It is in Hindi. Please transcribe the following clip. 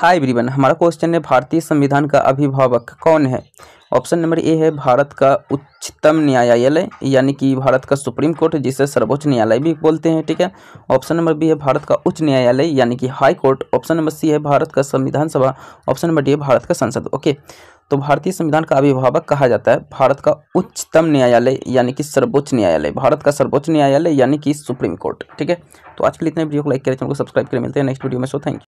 हाय ब्रीवन हमारा क्वेश्चन है भारतीय संविधान का अभिभावक कौन है ऑप्शन नंबर ए है भारत का उच्चतम न्यायालय यानी कि भारत का सुप्रीम कोर्ट जिसे सर्वोच्च न्यायालय भी बोलते हैं ठीक है ऑप्शन नंबर बी है भारत का उच्च न्यायालय यानी कि high court option number C है भारत का संविधान सभा ऑप्शन नंबर डी है भारत का संसद ओके तो भारतीय संविधान का अभिभावक कहा जाता है भारत का उच्चतम न्यायालय यानी कि सर्वोच्च न्यायालय भारत का सर्वोच्च न्यायालय यानी कि सुप्रीम कोर्ट ठीक है तो आज के लिए इतने वीडियो को लाइक करें चैनल को सब्सक्राइब करें मिलते हैं नेक्स्ट वीडियो में सो थैंक यू